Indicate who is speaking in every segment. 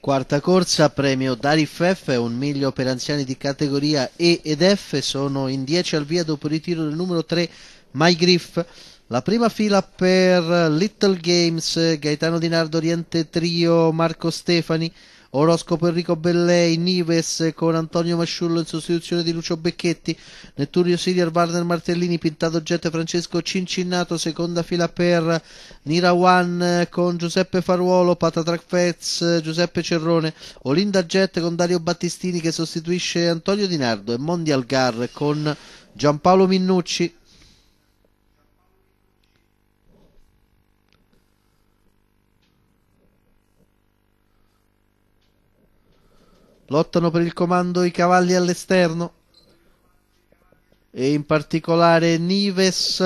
Speaker 1: Quarta corsa, premio Darif F, un miglio per anziani di categoria E ed F, sono in 10 al via dopo il ritiro del numero 3 My Griff. La prima fila per Little Games, Gaetano Di Nardo, Oriente Trio, Marco Stefani, Oroscopo Enrico Bellei, Nives con Antonio Masciullo in sostituzione di Lucio Becchetti, Netturio Siriar, Warner Martellini, Pintato Gette, Francesco Cincinnato, seconda fila per Nirawan con Giuseppe Faruolo, Patatrack Fez, Giuseppe Cerrone, Olinda Jet con Dario Battistini che sostituisce Antonio Di Nardo e Mondial Gar con Giampaolo Minnucci. Lottano per il comando i cavalli all'esterno. E in particolare Nives,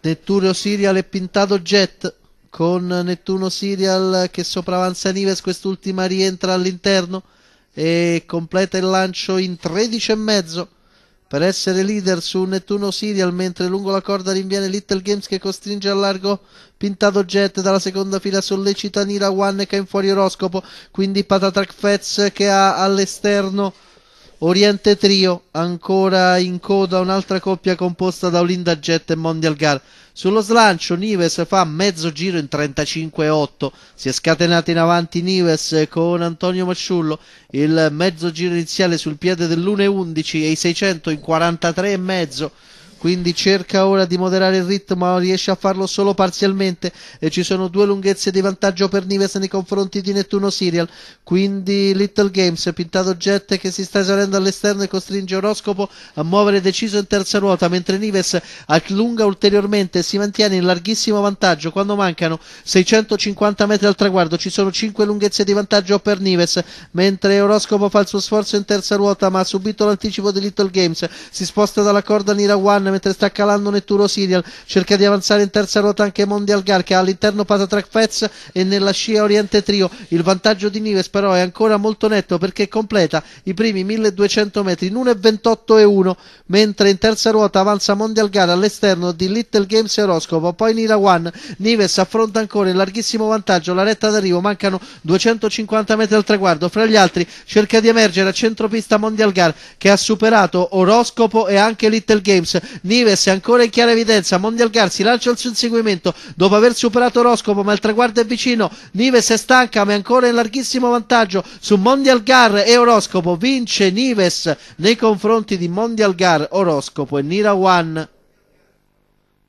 Speaker 1: Nettuno Serial e Pintado Jet. Con Nettuno Serial che sopravanza Nives, quest'ultima rientra all'interno e completa il lancio in 13 e mezzo per essere leader su Nettuno Serial mentre lungo la corda rinviene Little Games che costringe al largo Pintato Jet dalla seconda fila sollecita Nira One che è in fuori oroscopo quindi Patatrack Fez che ha all'esterno Oriente Trio, ancora in coda un'altra coppia composta da Olinda Jet e Mondial Gar. Sullo slancio Nives fa mezzo giro in 35-8, si è scatenato in avanti Nives con Antonio Masciullo, il mezzo giro iniziale sul piede dell'1.11 e i 600 in 43,5 quindi cerca ora di moderare il ritmo, riesce a farlo solo parzialmente e ci sono due lunghezze di vantaggio per Nives nei confronti di Nettuno Serial, quindi Little Games, pintato Jet che si sta esaurendo all'esterno e costringe Oroscopo a muovere deciso in terza ruota, mentre Nives allunga ulteriormente e si mantiene in larghissimo vantaggio quando mancano 650 metri al traguardo, ci sono 5 lunghezze di vantaggio per Nives, mentre Oroscopo fa il suo sforzo in terza ruota ma ha subito l'anticipo di Little Games, si sposta dalla corda Nira One mentre sta calando Netturo Sirial, cerca di avanzare in terza ruota anche Mondial Gar che ha all'interno Patatrack Fez e nella scia Oriente Trio, il vantaggio di Nives però è ancora molto netto perché completa i primi 1200 metri in 1,28 e 1, mentre in terza ruota avanza Mondial Gar all'esterno di Little Games Oroscopo, poi Nira One, Nives affronta ancora in larghissimo vantaggio la retta d'arrivo, mancano 250 metri al traguardo, fra gli altri cerca di emergere a centropista Mondial Gar che ha superato Oroscopo e anche Little Games Nives è ancora in chiara evidenza, Mondial Gar si lancia il suo inseguimento dopo aver superato Roscopo ma il traguardo è vicino, Nives è stanca ma è ancora in larghissimo vantaggio su Mondial Gar e Oroscopo, vince Nives nei confronti di Mondial Gar, Oroscopo e Nira One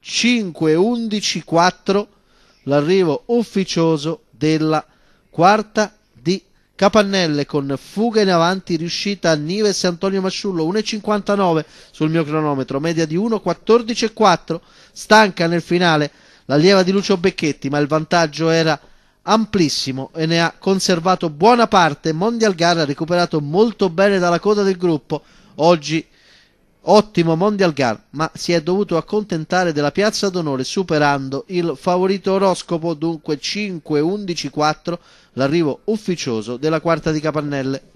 Speaker 1: 5-11-4 l'arrivo ufficioso della quarta Capannelle con fuga in avanti riuscita a Nives e Antonio Masciullo 1.59 sul mio cronometro, media di 1.14.4, stanca nel finale l'allieva di Lucio Becchetti, ma il vantaggio era amplissimo e ne ha conservato buona parte. Mondial Gara ha recuperato molto bene dalla coda del gruppo. Oggi Ottimo Mondial Gun, ma si è dovuto accontentare della piazza d'onore superando il favorito oroscopo, dunque 5-11-4, l'arrivo ufficioso della quarta di Capannelle.